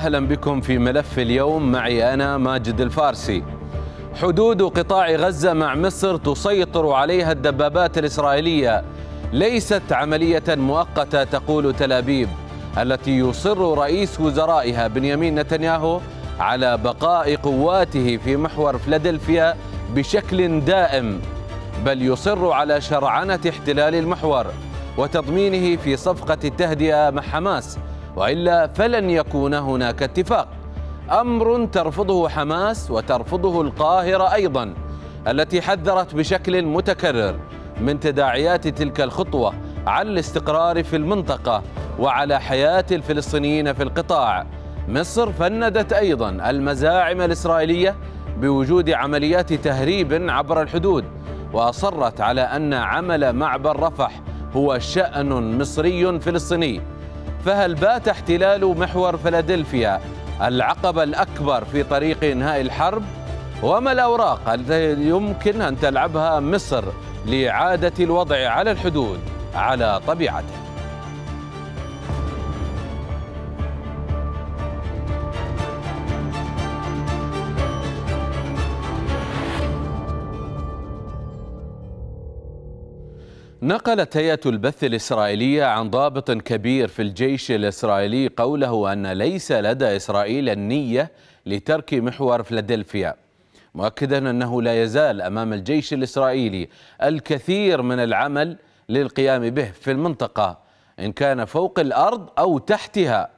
واهلا بكم في ملف اليوم معي انا ماجد الفارسي. حدود قطاع غزه مع مصر تسيطر عليها الدبابات الاسرائيليه ليست عمليه مؤقته تقول تل ابيب التي يصر رئيس وزرائها بنيامين نتنياهو على بقاء قواته في محور فلادلفيا بشكل دائم بل يصر على شرعنه احتلال المحور وتضمينه في صفقه التهدئه مع حماس والا فلن يكون هناك اتفاق امر ترفضه حماس وترفضه القاهره ايضا التي حذرت بشكل متكرر من تداعيات تلك الخطوه على الاستقرار في المنطقه وعلى حياه الفلسطينيين في القطاع مصر فندت ايضا المزاعم الاسرائيليه بوجود عمليات تهريب عبر الحدود واصرت على ان عمل معبر رفح هو شان مصري فلسطيني فهل بات احتلال محور فلادلفيا العقبة الأكبر في طريق إنهاء الحرب وما الأوراق التي يمكن أن تلعبها مصر لإعادة الوضع على الحدود على طبيعته نقلت هيئة البث الإسرائيلية عن ضابط كبير في الجيش الإسرائيلي قوله أن ليس لدى إسرائيل النية لترك محور فلادلفيا مؤكدا أنه لا يزال أمام الجيش الإسرائيلي الكثير من العمل للقيام به في المنطقة إن كان فوق الأرض أو تحتها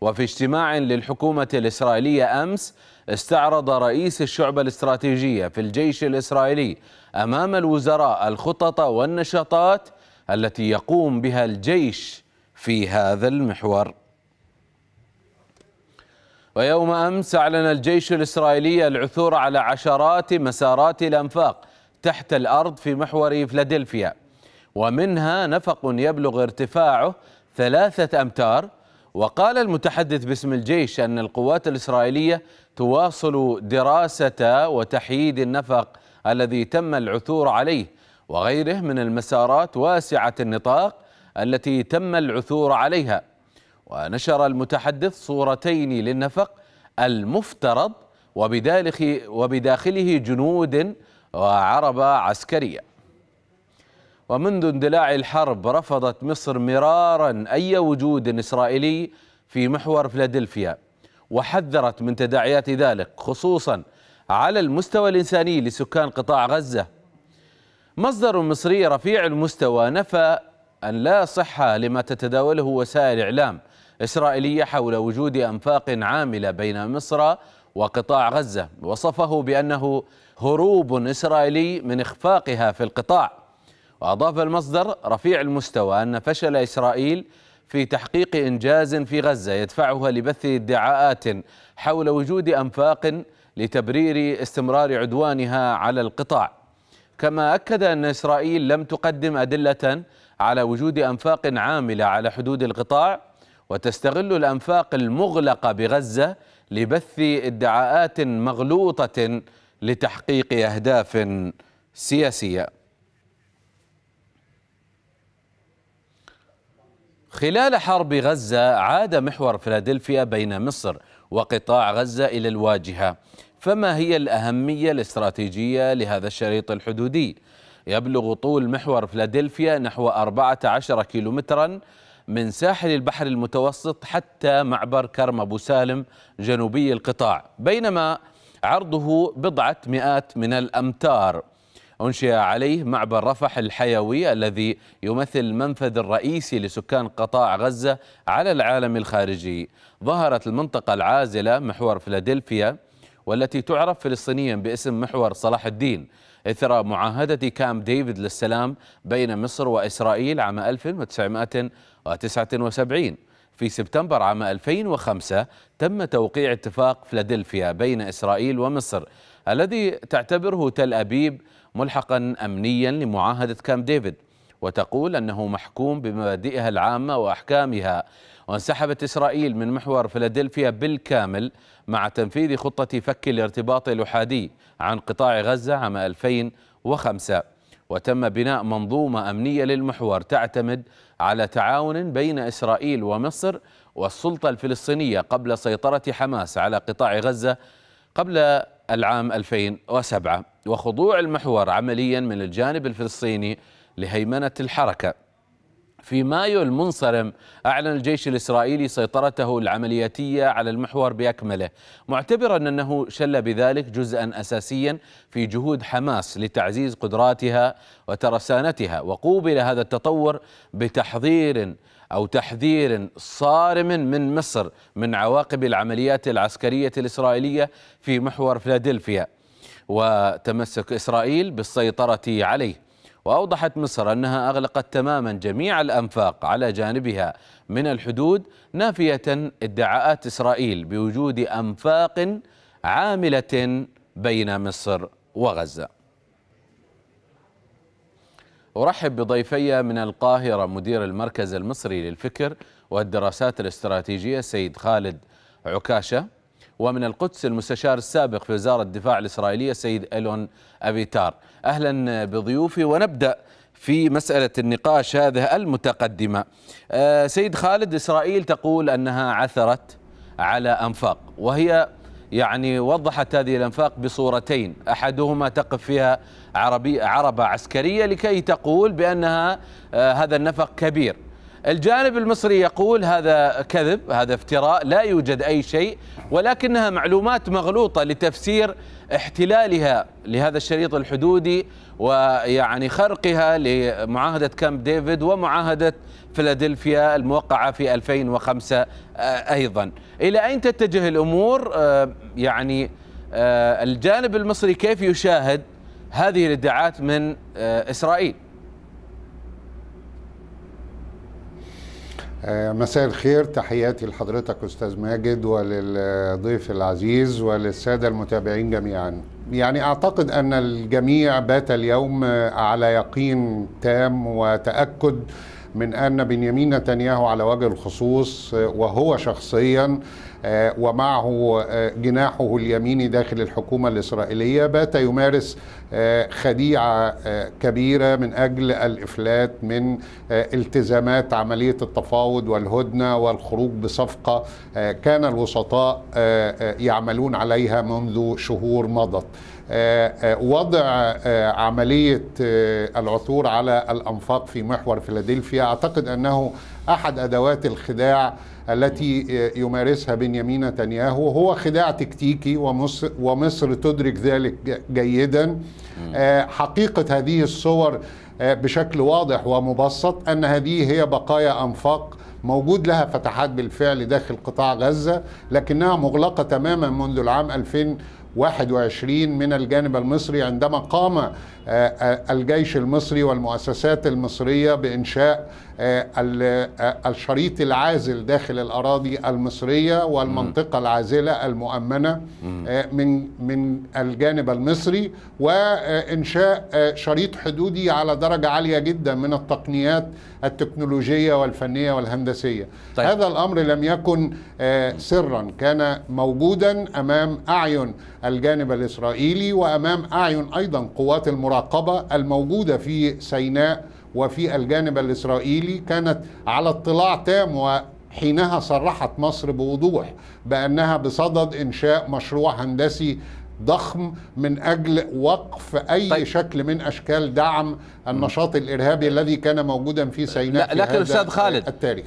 وفي اجتماع للحكومة الإسرائيلية أمس استعرض رئيس الشعبة الاستراتيجية في الجيش الإسرائيلي أمام الوزراء الخطط والنشاطات التي يقوم بها الجيش في هذا المحور ويوم أمس أعلن الجيش الإسرائيلي العثور على عشرات مسارات الأنفاق تحت الأرض في محور فلادلفيا ومنها نفق يبلغ ارتفاعه ثلاثة أمتار وقال المتحدث باسم الجيش أن القوات الإسرائيلية تواصل دراسة وتحييد النفق الذي تم العثور عليه وغيره من المسارات واسعة النطاق التي تم العثور عليها ونشر المتحدث صورتين للنفق المفترض وبداخله جنود وعربة عسكرية ومنذ اندلاع الحرب رفضت مصر مرارا أي وجود إسرائيلي في محور فيلادلفيا وحذرت من تداعيات ذلك خصوصا على المستوى الإنساني لسكان قطاع غزة مصدر مصري رفيع المستوى نفى أن لا صحة لما تتداوله وسائل إعلام إسرائيلية حول وجود أنفاق عاملة بين مصر وقطاع غزة وصفه بأنه هروب إسرائيلي من إخفاقها في القطاع وأضاف المصدر رفيع المستوى أن فشل إسرائيل في تحقيق إنجاز في غزة يدفعها لبث ادعاءات حول وجود أنفاق لتبرير استمرار عدوانها على القطاع كما أكد أن إسرائيل لم تقدم أدلة على وجود أنفاق عاملة على حدود القطاع وتستغل الأنفاق المغلقة بغزة لبث ادعاءات مغلوطة لتحقيق أهداف سياسية خلال حرب غزة عاد محور فيلادلفيا بين مصر وقطاع غزة إلى الواجهة فما هي الأهمية الاستراتيجية لهذا الشريط الحدودي؟ يبلغ طول محور فيلادلفيا نحو 14 كيلومترا من ساحل البحر المتوسط حتى معبر كرم أبو سالم جنوبي القطاع بينما عرضه بضعة مئات من الأمتار أنشئ عليه معبر رفح الحيوي الذي يمثل المنفذ الرئيسي لسكان قطاع غزة على العالم الخارجي ظهرت المنطقة العازلة محور فيلادلفيا والتي تعرف فلسطينيا باسم محور صلاح الدين إثر معاهدة كامب ديفيد للسلام بين مصر وإسرائيل عام 1979 في سبتمبر عام 2005 تم توقيع اتفاق فلادلفيا بين إسرائيل ومصر الذي تعتبره تل أبيب ملحقا أمنيا لمعاهدة كامب ديفيد وتقول أنه محكوم بمبادئها العامة وأحكامها وانسحبت إسرائيل من محور فيلادلفيا بالكامل مع تنفيذ خطة فك الارتباط الأحادي عن قطاع غزة عام 2005 وتم بناء منظومة أمنية للمحور تعتمد على تعاون بين إسرائيل ومصر والسلطة الفلسطينية قبل سيطرة حماس على قطاع غزة قبل العام 2007 وخضوع المحور عمليا من الجانب الفلسطيني لهيمنة الحركة في مايو المنصرم أعلن الجيش الإسرائيلي سيطرته العملياتية على المحور بأكمله معتبرا أنه شل بذلك جزءا أساسيا في جهود حماس لتعزيز قدراتها وترسانتها وقوبل هذا التطور بتحضير أو تحذير صارم من مصر من عواقب العمليات العسكرية الإسرائيلية في محور فيلادلفيا وتمسك إسرائيل بالسيطرة عليه وأوضحت مصر أنها أغلقت تماما جميع الأنفاق على جانبها من الحدود نافية ادعاءات إسرائيل بوجود أنفاق عاملة بين مصر وغزة أرحب بضيفي من القاهرة مدير المركز المصري للفكر والدراسات الاستراتيجية السيد خالد عكاشة ومن القدس المستشار السابق في وزارة الدفاع الإسرائيلية السيد الون أبيتار أهلا بضيوفي ونبدأ في مسألة النقاش هذه المتقدمة آه، سيد خالد إسرائيل تقول أنها عثرت على أنفاق وهي يعني وضحت هذه الانفاق بصورتين احدهما تقف فيها عربي عربه عسكريه لكي تقول بانها آه، هذا النفق كبير الجانب المصري يقول هذا كذب هذا افتراء لا يوجد اي شيء ولكنها معلومات مغلوطه لتفسير احتلالها لهذا الشريط الحدودي ويعني خرقها لمعاهده كامب ديفيد ومعاهده فيلادلفيا الموقعة في 2005 آه، أيضا إلى أين تتجه الأمور آه، يعني آه، الجانب المصري كيف يشاهد هذه الادعاءات من إسرائيل مساء الخير تحياتي لحضرتك استاذ ماجد وللضيف العزيز وللساده المتابعين جميعا يعني اعتقد ان الجميع بات اليوم على يقين تام وتاكد من أن بنيامين نتنياهو على وجه الخصوص آه، وهو شخصيا آه، ومعه آه، جناحه اليميني داخل الحكومة الإسرائيلية بات يمارس خديعة كبيرة من أجل الإفلات من التزامات عملية التفاوض والهدنة والخروج بصفقة كان الوسطاء يعملون عليها منذ شهور مضت وضع آه، عملية آه، العثور على الأنفاق في محور فيلادلفيا أعتقد أنه أحد أدوات الخداع التي آه، يمارسها بنيامين نتنياهو هو خداع تكتيكي ومصر, ومصر تدرك ذلك جيدا حقيقة هذه الصور بشكل واضح ومبسط أن هذه هي بقايا أنفاق موجود لها فتحات بالفعل داخل قطاع غزة لكنها مغلقة تماما منذ العام 2000 21 من الجانب المصري عندما قام آه، آه، الجيش المصري والمؤسسات المصرية بإنشاء آه، الشريط العازل داخل الأراضي المصرية والمنطقة العازلة المؤمنة من من الجانب المصري وإنشاء شريط حدودي على درجة عالية جدا من التقنيات التكنولوجية والفنية والهندسية طيب. هذا الأمر لم يكن سرا كان موجودا أمام أعين الجانب الإسرائيلي وأمام أعين أيضا قوات المراقبة المراقبة الموجودة في سيناء وفي الجانب الإسرائيلي كانت على اطلاع تام و حينها صرحت مصر بوضوح بأنها بصدد إنشاء مشروع هندسي ضخم من اجل وقف اي طيب. شكل من اشكال دعم النشاط الارهابي الذي كان موجودا في سيناء لا في لكن استاذ خالد التاريخ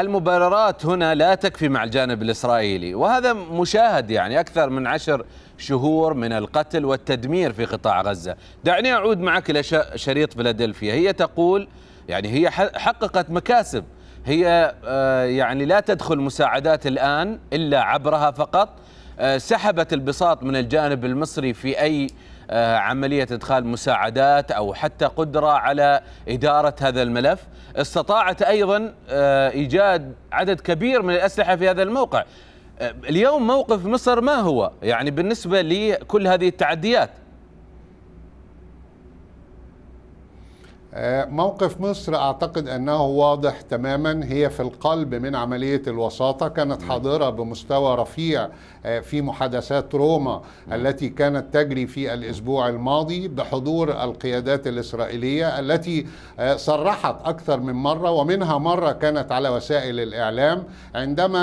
المبررات هنا لا تكفي مع الجانب الاسرائيلي وهذا مشاهد يعني اكثر من عشر شهور من القتل والتدمير في قطاع غزة دعني أعود معك إلى شريط فيلادلفيا هي تقول يعني هي حققت مكاسب هي آه، يعني لا تدخل مساعدات الآن إلا عبرها فقط آه، سحبت البساط من الجانب المصري في أي آه، عملية إدخال مساعدات أو حتى قدرة على إدارة هذا الملف استطاعت أيضا إيجاد عدد كبير من الأسلحة في هذا الموقع اليوم موقف مصر ما هو يعني بالنسبة لكل هذه التعديات آه، موقف مصر اعتقد انه واضح تماما هي في القلب من عمليه الوساطه كانت حاضره بمستوى رفيع آه، في محادثات روما التي كانت تجري في الاسبوع الماضي بحضور القيادات الاسرائيليه التي آه، صرحت اكثر من مره ومنها مره كانت على وسائل الاعلام عندما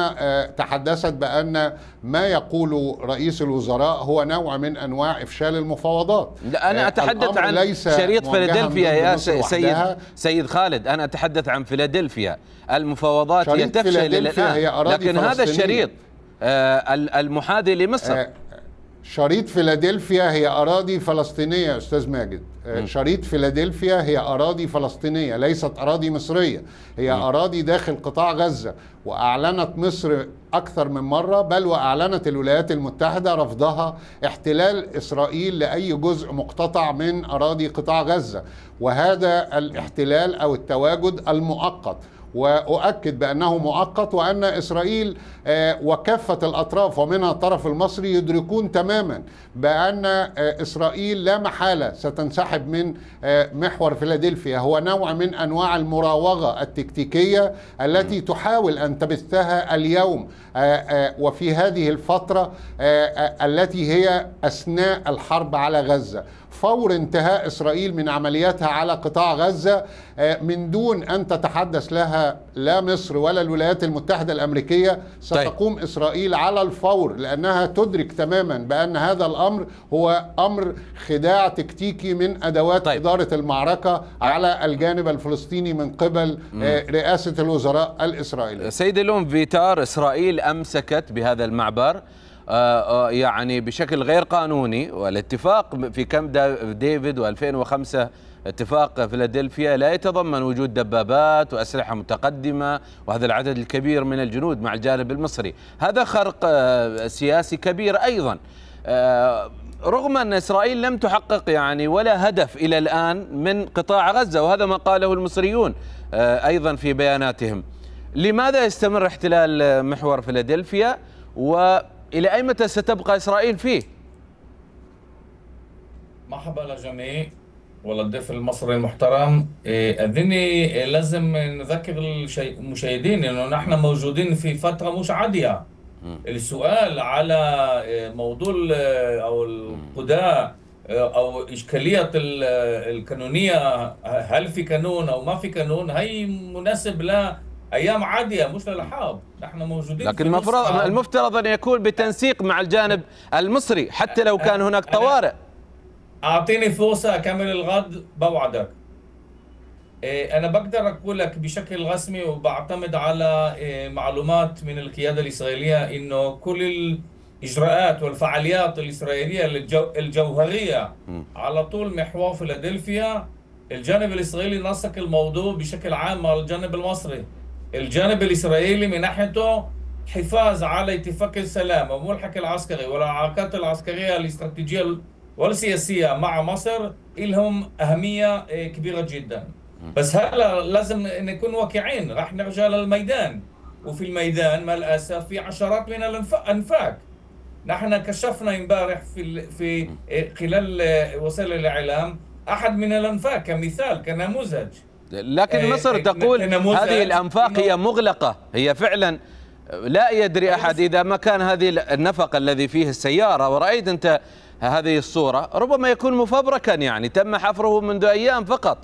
تحدثت بان ما يقوله رئيس الوزراء هو نوع من انواع افشال المفاوضات لا انا اتحدث عن ليس شريط فيلادلفيا يا سيد سيد خالد انا اتحدث عن فيلادلفيا المفاوضات هي تفشل الان لكن هذا الشريط آه، المحاذي لمصر آه، شريط فيلادلفيا هي أراضي فلسطينية يا أستاذ ماجد آه، م. شريط فيلادلفيا هي أراضي فلسطينية ليست أراضي مصرية هي م. أراضي داخل قطاع غزة وأعلنت مصر أكثر من مرة بل وأعلنت الولايات المتحدة رفضها احتلال إسرائيل لأي جزء مقتطع من أراضي قطاع غزة وهذا الاحتلال أو التواجد المؤقت واؤكد بانه مؤقت وان اسرائيل آه، وكافه الاطراف ومنها الطرف المصري يدركون تماما بأن آه، إسرائيل لا محالة ستنسحب من آه، محور فيلادلفيا هو نوع من أنواع المراوغة التكتيكية التي تحاول أن تبثها اليوم آه، وفي هذه الفترة التي هي أثناء الحرب على غزة فور انتهاء إسرائيل من عملياتها على قطاع غزة من دون أن تتحدث لها لا مصر ولا الولايات المتحدة الأمريكية طيب. ستقوم طيب. إسرائيل على الفور لأنها تدرك تماما بأن هذا الأمر هو أمر خداع تكتيكي من أدوات طيب. إدارة المعركة على الجانب الفلسطيني من قبل م. آه، رئاسة الوزراء الإسرائيلية سيد لون فيتار إسرائيل أمسكت بهذا المعبر آه، آه، يعني بشكل غير قانوني والاتفاق في كامب ديفيد و2005 اتفاق فيلادلفيا لا يتضمن وجود دبابات وأسلحة متقدمة وهذا العدد الكبير من الجنود مع الجانب المصري هذا خرق آه، سياسي كبير أيضا آه، رغم أن إسرائيل لم تحقق يعني ولا هدف إلى الآن من قطاع غزة وهذا ما قاله المصريون آه، أيضا في بياناتهم لماذا يستمر احتلال محور فيلادلفيا وإلى أي متى ستبقى إسرائيل فيه؟ مرحبا للجميع والله الضيف المصري المحترم إيه، أذني إيه، لازم نذكر المشاهدين إنه نحن موجودين في فترة مش عادية السؤال على إيه، موضوع أو القضاء أو إشكالية القانونية هل في قانون أو ما في قانون هي مناسب لأيام عادية مش للحرب نحن موجودين لكن في المفروض المفترض ان يكون بتنسيق مع الجانب المصري حتى لو كان هناك طوارئ اعطيني فرصه اكمل الغد بوعدك إيه، انا بقدر اقول لك بشكل رسمي وبعتمد على إيه، معلومات من القياده الاسرائيليه انه كل الاجراءات والفعاليات الاسرائيليه الجوهريه على طول محور فيلادلفيا الجانب الاسرائيلي نسق الموضوع بشكل عام مع الجانب المصري الجانب الاسرائيلي من ناحيته حفاظ على اتفاق السلام والملحق العسكري والعلاقات العسكريه الاستراتيجيه والسياسيه مع مصر لهم اهميه إيه، كبيره جدا بس هلا لازم نكون واقعين راح نرجع للميدان وفي الميدان مع الاسف في عشرات من الأنفاق نحن كشفنا امبارح في في إيه، خلال إيه، وسائل الاعلام احد من الأنفاق كمثال كنموذج لكن مصر تقول هذه الانفاق هي مغلقه هي فعلا لا يدري احد اذا ما كان هذه النفق الذي فيه السياره ورايت انت هذه الصورة ربما يكون مفبركا يعني تم حفره منذ أيام فقط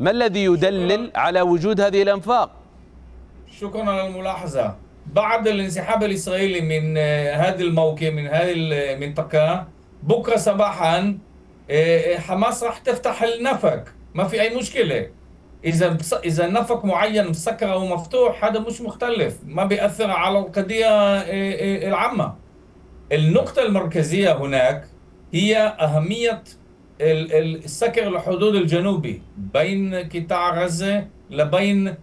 ما الذي يدلل على وجود هذه الأنفاق؟ شكرا على الملاحظة بعد الانسحاب الإسرائيلي من آه، هذا الموقع من هذه المنطقة بكرة صباحا آه، آه، حماس راح تفتح النفق ما في أي مشكلة إذا إذا نفق معين مسكر أو مفتوح هذا مش مختلف ما بيأثر على القضية العامة النقطة المركزية هناك هي أهمية السكر الحدود الجنوبي بين قطاع غزة لبين آه،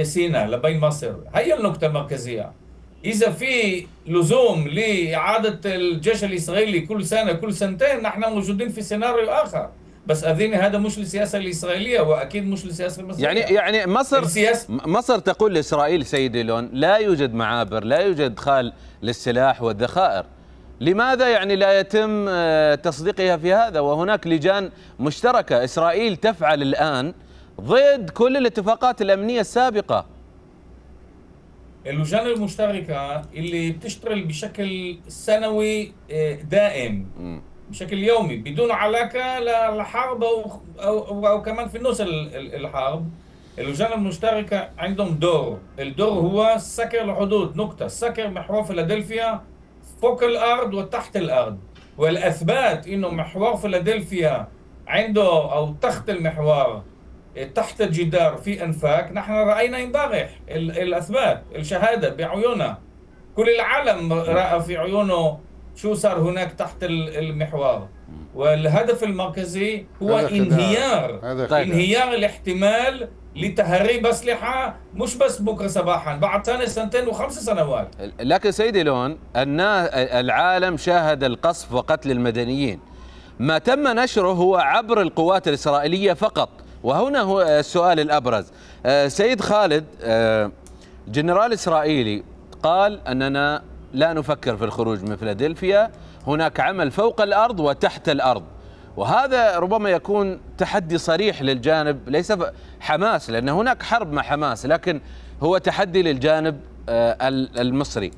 آه، سيناء لبين مصر هي النقطة المركزية إذا في لزوم لإعادة الجيش الإسرائيلي كل سنة كل سنتين نحن موجودين في سيناريو آخر بس أذيني هذا مش للسياسه الاسرائيليه واكيد مش للسياسه المصريه يعني يعني مصر السياسة مصر تقول لاسرائيل سيدي لون لا يوجد معابر لا يوجد خال للسلاح والذخائر لماذا يعني لا يتم آه، تصديقها في هذا وهناك لجان مشتركة إسرائيل تفعل الآن ضد كل الاتفاقات الأمنية السابقة اللجان المشتركة اللي بتشتغل بشكل سنوي آه، دائم بشكل يومي بدون علاقة للحرب أو, أو, أو كمان في نص الحرب اللجان المشتركة عندهم دور الدور هو سكر الحدود نقطة سكر محور فيلادلفيا فوق الارض وتحت الارض والاثبات انه محور فيلادلفيا عنده او تحت المحور إيه، تحت الجدار في انفاك نحن راينا امبارح الاثبات الشهاده بعيوننا كل العالم راى في عيونه شو صار هناك تحت المحور والهدف المركزي هو انهيار انهيار الاحتمال لتهريب اسلحه مش بس بكره صباحا بعد ثاني سنتين وخمس سنوات لكن سيدي لون أن العالم شاهد القصف وقتل المدنيين ما تم نشره هو عبر القوات الاسرائيليه فقط وهنا هو السؤال الابرز آه، سيد خالد آه، جنرال اسرائيلي قال اننا لا نفكر في الخروج من فيلادلفيا هناك عمل فوق الارض وتحت الارض وهذا ربما يكون تحدي صريح للجانب ليس حماس لأن هناك حرب مع حماس لكن هو تحدي للجانب آه، المصري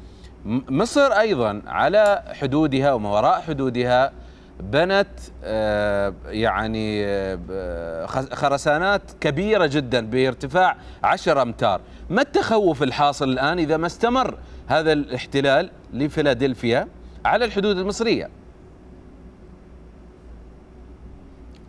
مصر أيضا على حدودها وما وراء حدودها بنت آه، يعني آه، خرسانات كبيرة جدا بارتفاع 10 أمتار ما التخوف الحاصل الآن إذا ما استمر هذا الاحتلال لفيلادلفيا على الحدود المصرية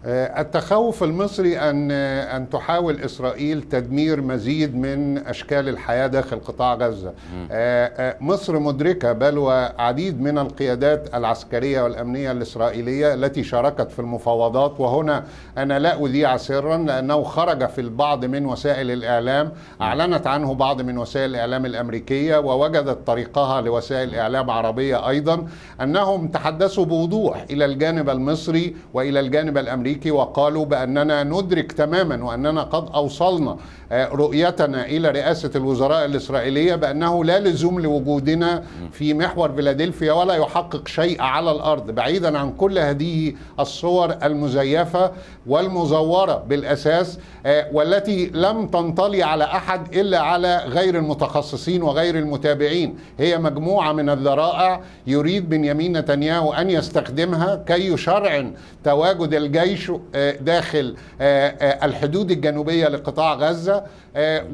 آه، التخوف المصري ان آه، ان تحاول اسرائيل تدمير مزيد من اشكال الحياه داخل قطاع غزه. آه، مصر مدركه بل وعديد من القيادات العسكريه والامنيه الاسرائيليه التي شاركت في المفاوضات وهنا انا لا اذيع سرا لانه خرج في البعض من وسائل الاعلام اعلنت عنه بعض من وسائل الاعلام الامريكيه ووجدت طريقها لوسائل اعلام عربيه ايضا انهم تحدثوا بوضوح الى الجانب المصري والى الجانب الامريكي الامريكي وقالوا باننا ندرك تماما واننا قد اوصلنا آه، رؤيتنا الى رئاسه الوزراء الاسرائيليه بانه لا لزوم لوجودنا في محور فيلادلفيا ولا يحقق شيء على الارض بعيدا عن كل هذه الصور المزيفه والمزوره بالاساس آه، والتي لم تنطلي على احد الا على غير المتخصصين وغير المتابعين هي مجموعه من الذرائع يريد بنيامين نتنياهو ان يستخدمها كي يشرعن تواجد الجيش يعيشوا آه، داخل آه، آه، الحدود الجنوبية لقطاع غزة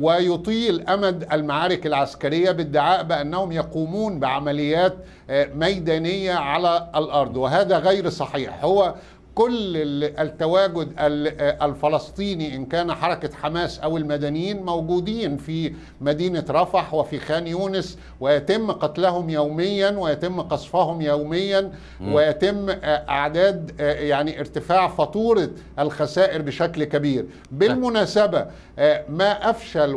ويطيل أمد المعارك العسكرية بادعاء بأنهم يقومون بعمليات ميدانية على الأرض وهذا غير صحيح هو كل التواجد الفلسطيني إن كان حركة حماس أو المدنيين موجودين في مدينة رفح وفي خان يونس ويتم قتلهم يوميا ويتم قصفهم يوميا ويتم آه، أعداد آه، يعني ارتفاع فاتورة الخسائر بشكل كبير بالمناسبة آه، ما أفشل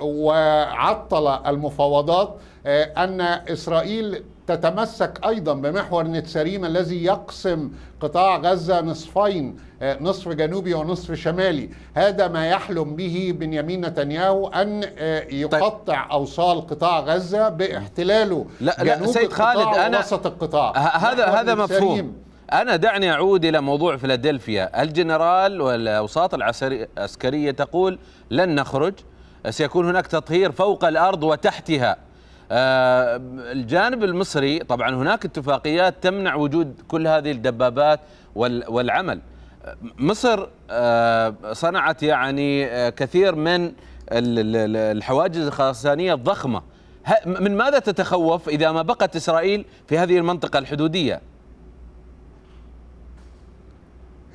وعطل المفاوضات أن إسرائيل تتمسك ايضا بمحور نتساريم الذي يقسم قطاع غزه نصفين آه، نصف جنوبي ونصف شمالي هذا ما يحلم به بنيامين نتنياهو ان آه، طيب. يقطع اوصال قطاع غزه باحتلاله لا لا سيد خالد انا وسط القطاع هذا هذا مفهوم أنا دعني أعود إلى موضوع فيلادلفيا الجنرال والأوساط العسكرية تقول لن نخرج سيكون هناك تطهير فوق الأرض وتحتها آه، الجانب المصري طبعا هناك اتفاقيات تمنع وجود كل هذه الدبابات والعمل مصر آه، صنعت يعني آه، كثير من الحواجز الخرسانيه الضخمه من ماذا تتخوف اذا ما بقت اسرائيل في هذه المنطقه الحدوديه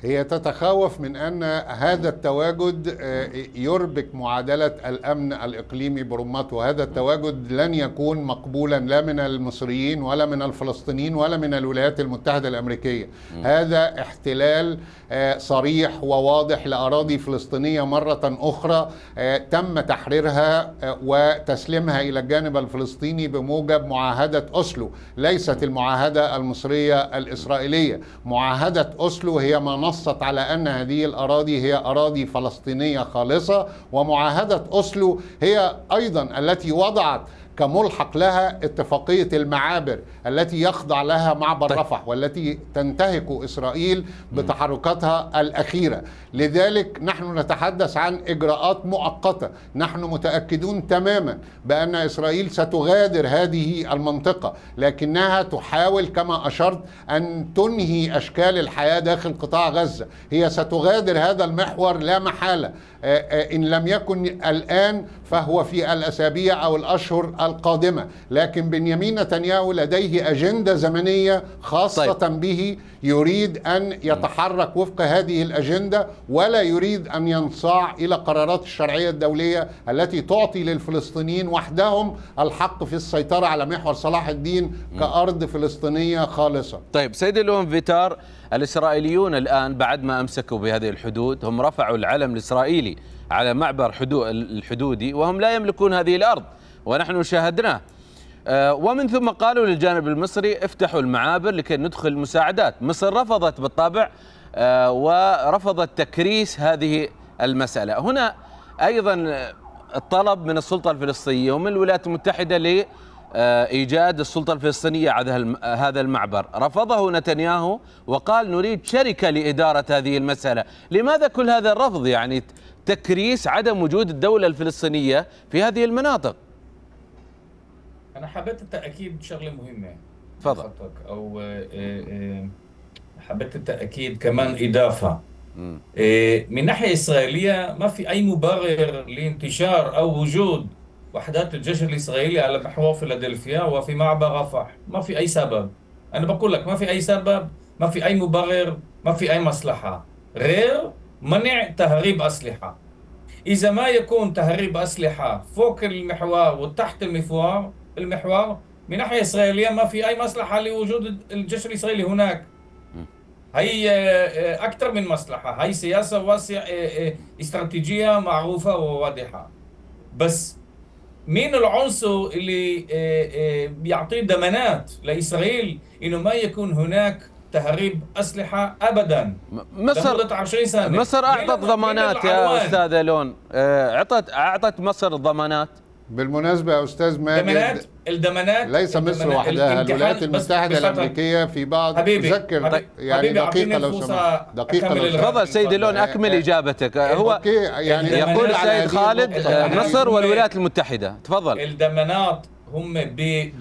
هي تتخوف من ان هذا التواجد آه، يربك معادله الامن الاقليمي برمته، هذا التواجد لن يكون مقبولا لا من المصريين ولا من الفلسطينيين ولا من الولايات المتحده الامريكيه، هذا احتلال آه، صريح وواضح لاراضي فلسطينيه مره اخرى آه، تم تحريرها وتسليمها الى الجانب الفلسطيني بموجب معاهده اسلو، ليست المعاهده المصريه الاسرائيليه، معاهده اسلو هي منصه نصت على أن هذه الأراضي هي أراضي فلسطينية خالصة ومعاهدة أوسلو هي أيضا التي وضعت كملحق لها اتفاقية المعابر التي يخضع لها معبر طيب. رفح والتي تنتهك إسرائيل بتحركاتها الأخيرة لذلك نحن نتحدث عن إجراءات مؤقتة نحن متأكدون تماما بأن إسرائيل ستغادر هذه المنطقة لكنها تحاول كما أشرت أن تنهي أشكال الحياة داخل قطاع غزة هي ستغادر هذا المحور لا محالة آه، آه، إن لم يكن الآن فهو في الأسابيع أو الأشهر القادمة لكن بنيامين نتنياهو لديه أجندة زمنية خاصة طيب. به يريد أن يتحرك وفق هذه الأجندة ولا يريد أن ينصاع إلى قرارات الشرعية الدولية التي تعطي للفلسطينيين وحدهم الحق في السيطرة على محور صلاح الدين كأرض فلسطينية خالصة طيب سيد اللون فيتار الإسرائيليون الآن بعد ما أمسكوا بهذه الحدود هم رفعوا العلم الإسرائيلي على معبر حدود الحدودي وهم لا يملكون هذه الأرض ونحن شاهدناه آه، ومن ثم قالوا للجانب المصري افتحوا المعابر لكي ندخل مساعدات مصر رفضت بالطبع آه، ورفضت تكريس هذه المسألة هنا أيضا الطلب من السلطة الفلسطينية ومن الولايات المتحدة آه، ايجاد السلطه الفلسطينيه على هذا المعبر، رفضه نتنياهو وقال نريد شركه لاداره هذه المساله، لماذا كل هذا الرفض يعني تكريس عدم وجود الدوله الفلسطينيه في هذه المناطق؟ انا حبيت التاكيد شغله مهمه تفضل او آه، آه، حبيت التاكيد كمان اضافه من ناحيه اسرائيليه ما في اي مبرر لانتشار او وجود وحدات الجيش الإسرائيلي على محور فيلادلفيا وفي معبر رفح ما في أي سبب أنا بقول لك ما في أي سبب ما في أي مبرر ما في أي مصلحة غير منع تهريب أسلحة إذا ما يكون تهريب أسلحة فوق المحور وتحت المحور المحور من ناحية إسرائيلية ما في أي مصلحة لوجود الجيش الإسرائيلي هناك هي آه، آه، أكثر من مصلحة هي سياسة واسعة آه، استراتيجية معروفة وواضحة بس مين العنصر اللي آه، آه، بيعطي ضمانات لإسرائيل إنه ما يكون هناك تهريب اسلحه ابدا مصر 20 سنه مصر اعطت ضمانات يا استاذ الون آه، اعطت اعطت مصر ضمانات بالمناسبه يا استاذ ماجد الدمانات الدمانات ليس مصر وحدها الولايات المتحده الامريكيه في بعض حبيبي تذكر يعني دقيقه لو سمحت دقيقه لو تفضل سيد لون اكمل اجابتك إيه، هو يعني يقول السيد خالد مصر والولايات المتحده تفضل الدمانات هم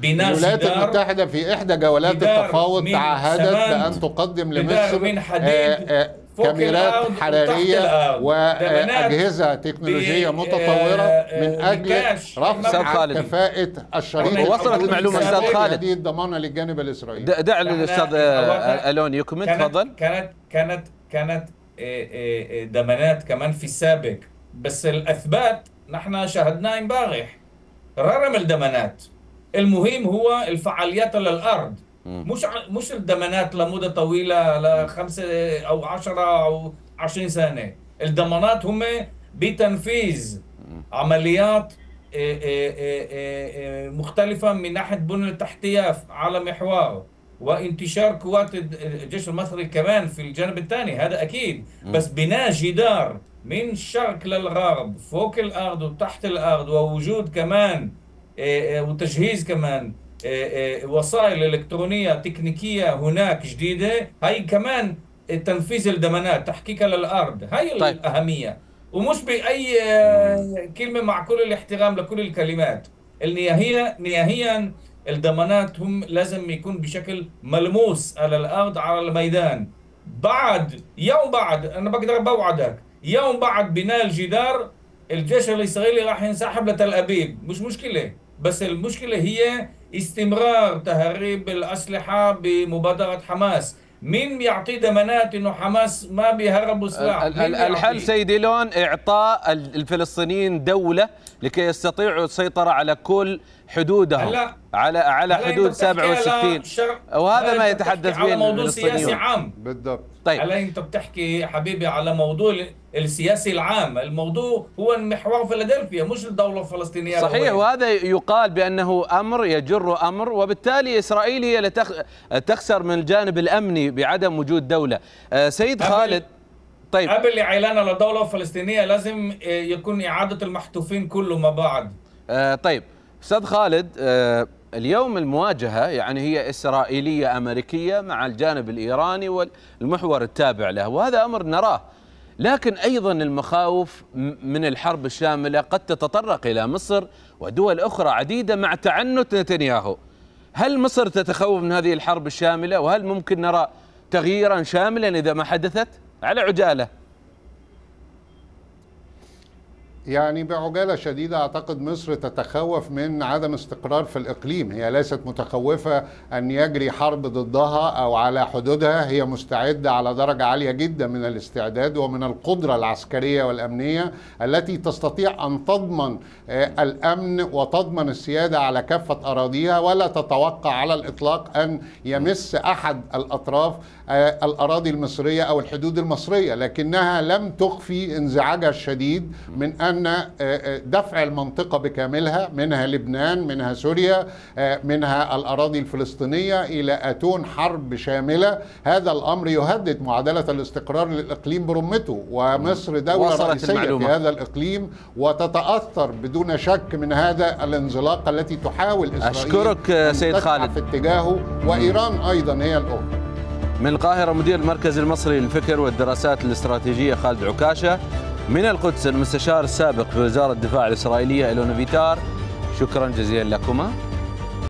بناء الولايات المتحدة في إحدى جولات التفاوض تعهدت بأن تقدم لمصر من حديد آآ آه، آآ آه، كاميرات حراريه واجهزه تكنولوجيه متطوره آه، من آه، اجل رفع كفاءه الشريط وصلت المعلومه استاذ خالد هذه الضمانه للجانب الاسرائيلي دع الاستاذ الون آه، يكمل تفضل كانت كانت كانت دمنات كمان في السابق بس الاثبات نحن شاهدناه امبارح رغم الدمنات المهم هو الفعاليات على الارض مش مش الضمانات لمده طويله لخمسه او 10 او 20 سنه الضمانات هم بتنفيذ عمليات آه، آه، آه، مختلفه من ناحيه بنية التحتيه على محوره وانتشار قوات الجيش المصري كمان في الجانب الثاني هذا اكيد بس بناء جدار من الشرق للغرب فوق الارض وتحت الارض ووجود كمان وتجهيز كمان إيه، إيه، وسائل إلكترونية تكنيكية هناك جديدة هاي كمان تنفيذ الدمانات تحقيقها للأرض هاي طيب. الأهمية ومش بأي آه، كلمة مع كل الاحترام لكل الكلمات النهائية نهائيا الضمانات هم لازم يكون بشكل ملموس على الأرض على الميدان بعد يوم بعد أنا بقدر بوعدك يوم بعد بناء الجدار الجيش الإسرائيلي راح ينسحب لتل أبيب مش مشكلة بس المشكلة هي استمرار تهريب الأسلحة بمبادرة حماس مين يعطي ضمانات انه حماس ما بيهربوا سلاح الحل سيدي لون اعطاء الفلسطينيين دوله لكي يستطيعوا السيطره على كل حدودهم لا. على على حدود 67 وهذا ما يتحدث به على موضوع سياسي عام بالضبط طيب هلا انت بتحكي حبيبي على موضوع السياسي العام الموضوع هو محور فيلادلفيا مش الدوله الفلسطينيه صحيح الأولية. وهذا يقال بانه امر يجر امر وبالتالي اسرائيل هي لتخ... تخسر من الجانب الامني بعدم وجود دوله آه، سيد خالد طيب قبل اعلان الدوله فلسطينيه لازم آه، يكون اعاده المحتوفين كله ما بعد آه طيب استاذ خالد آه، اليوم المواجهه يعني هي اسرائيليه امريكيه مع الجانب الايراني والمحور التابع له وهذا امر نراه لكن ايضا المخاوف من الحرب الشامله قد تتطرق الى مصر ودول اخرى عديده مع تعنت نتنياهو هل مصر تتخوف من هذه الحرب الشامله وهل ممكن نرى تغييرا شاملا اذا ما حدثت على عجاله يعني بعجالة شديدة أعتقد مصر تتخوف من عدم استقرار في الإقليم هي ليست متخوفة أن يجري حرب ضدها أو على حدودها هي مستعدة على درجة عالية جدا من الاستعداد ومن القدرة العسكرية والأمنية التي تستطيع أن تضمن آه، الأمن وتضمن السيادة على كافة أراضيها ولا تتوقع على الإطلاق أن يمس أحد الأطراف آه، الأراضي المصرية أو الحدود المصرية لكنها لم تخفي انزعاجها الشديد من أن آه، آه، دفع المنطقة بكاملها منها لبنان منها سوريا منها الأراضي الفلسطينية إلى أتون حرب شاملة هذا الأمر يهدد معادلة الاستقرار للإقليم برمته ومصر دولة رئيسية المعلومة. في هذا الإقليم وتتأثر بدون شك من هذا الانزلاق التي تحاول إسرائيل أشكرك سيد خالد في اتجاهه وإيران أيضا هي الأخرى من القاهرة مدير المركز المصري للفكر والدراسات الاستراتيجية خالد عكاشة من القدس المستشار السابق في وزارة الدفاع الإسرائيلية إلون فيتار شكرا جزيلا لكما